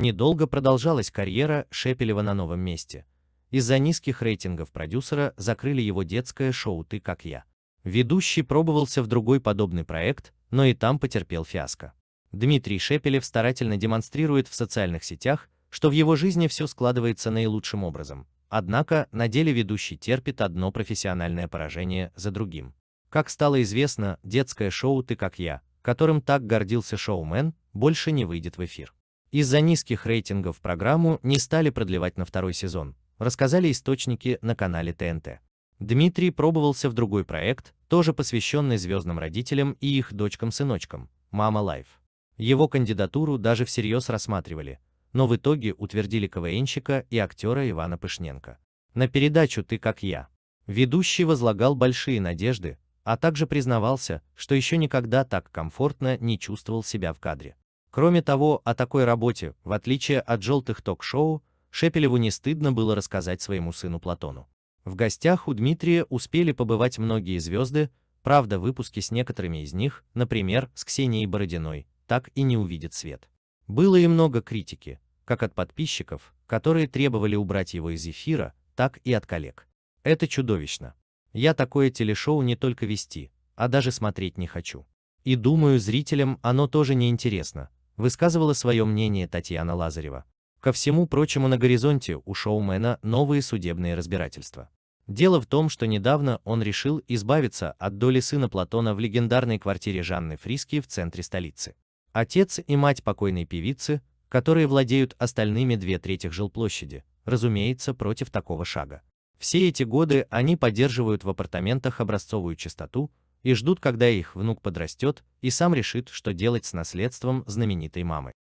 Недолго продолжалась карьера Шепелева на новом месте. Из-за низких рейтингов продюсера закрыли его детское шоу «Ты как я». Ведущий пробовался в другой подобный проект, но и там потерпел фиаско. Дмитрий Шепелев старательно демонстрирует в социальных сетях, что в его жизни все складывается наилучшим образом. Однако на деле ведущий терпит одно профессиональное поражение за другим. Как стало известно, детское шоу «Ты как я», которым так гордился шоумен, больше не выйдет в эфир. Из-за низких рейтингов программу не стали продлевать на второй сезон, рассказали источники на канале ТНТ. Дмитрий пробовался в другой проект, тоже посвященный звездным родителям и их дочкам-сыночкам, «Мама Лайф». Его кандидатуру даже всерьез рассматривали, но в итоге утвердили КВНщика и актера Ивана Пышненко. На передачу «Ты как я» ведущий возлагал большие надежды, а также признавался, что еще никогда так комфортно не чувствовал себя в кадре. Кроме того, о такой работе, в отличие от желтых ток-шоу, Шепелеву не стыдно было рассказать своему сыну Платону. В гостях у Дмитрия успели побывать многие звезды, правда выпуски с некоторыми из них, например, с Ксенией Бородиной, так и не увидят свет. Было и много критики, как от подписчиков, которые требовали убрать его из эфира, так и от коллег. Это чудовищно. Я такое телешоу не только вести, а даже смотреть не хочу. И думаю, зрителям оно тоже не интересно, высказывала свое мнение Татьяна Лазарева. Ко всему прочему, на горизонте у шоумена новые судебные разбирательства. Дело в том, что недавно он решил избавиться от доли сына Платона в легендарной квартире Жанны Фриски в центре столицы. Отец и мать покойной певицы, которые владеют остальными две трети жилплощади, разумеется, против такого шага. Все эти годы они поддерживают в апартаментах образцовую чистоту и ждут, когда их внук подрастет и сам решит, что делать с наследством знаменитой мамы.